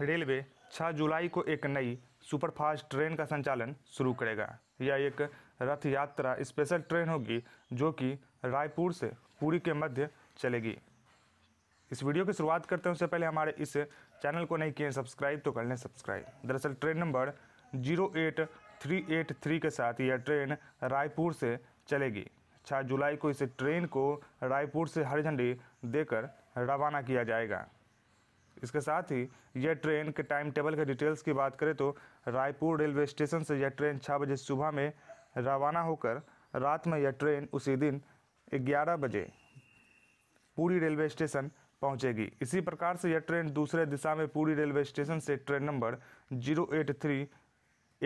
Railway 6 जुलाई को एक नई सुपरफास्ट ट्रेन का संचालन शुरू करेगा यह एक रथ यात्रा स्पेशल ट्रेन होगी जो कि रायपुर से पुरी के मध्य चलेगी इस वीडियो की शुरुआत करते हैं उससे पहले हमारे इस चैनल को नहीं किए सब्सक्राइब तो कर लें सब्सक्राइब दरअसल train number zero eight three eight three के साथ यह ट्रेन रायपुर से चलेगी छः जुलाई को इस ट्रेन को रायपुर से हरी झंडी देकर रवाना किया जाएगा इसके साथ ही यह ट्रेन के टाइम टेबल के डिटेल्स की बात करें तो रायपुर रेलवे स्टेशन से यह ट्रेन छः बजे सुबह में रवाना होकर रात में यह ट्रेन उसी दिन ग्यारह बजे पूरी रेलवे स्टेशन पहुंचेगी इसी प्रकार से यह ट्रेन दूसरे दिशा में पूरी रेलवे स्टेशन से train number zero eight three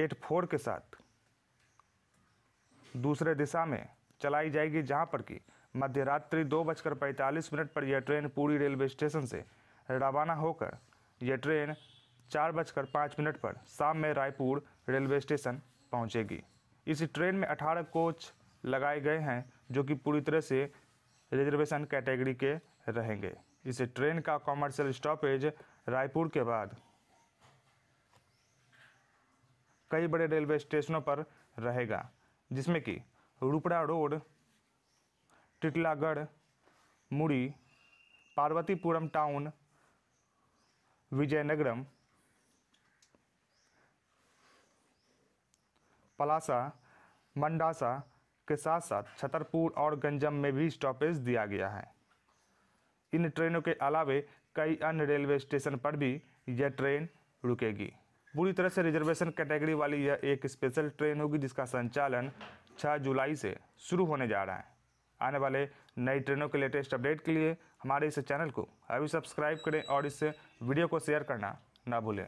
eight four के साथ दूसरे दिशा में चलाई जाएगी जहां पर कि मध्य रात्रि दो बजकर पैंतालीस मिनट पर यह ट्रेन पूरी रेलवे स्टेशन से रवाना होकर यह ट्रेन चार बजकर पाँच मिनट पर शाम में रायपुर रेलवे स्टेशन पहुंचेगी। इस ट्रेन में अठारह कोच लगाए गए हैं जो कि पूरी तरह से रिजर्वेशन कैटेगरी के रहेंगे इस ट्रेन का कॉमर्शियल स्टॉपेज रायपुर के बाद कई बड़े रेलवे स्टेशनों पर रहेगा जिसमें कि रुपड़ा रोड टिटलागढ़ मुड़ी पार्वतीपुरम टाउन विजयनगरम पलासा मंडासा के साथ साथ छतरपुर और गंजम में भी स्टॉपेज दिया गया है इन ट्रेनों के अलावे कई अन्य रेलवे स्टेशन पर भी यह ट्रेन रुकेगी पूरी तरह से रिजर्वेशन कैटेगरी वाली यह एक स्पेशल ट्रेन होगी जिसका संचालन 6 जुलाई से शुरू होने जा रहा है आने वाले नई ट्रेनों के लेटेस्ट अपडेट के लिए हमारे इस चैनल को अभी सब्सक्राइब करें और इस वीडियो को शेयर करना ना भूलें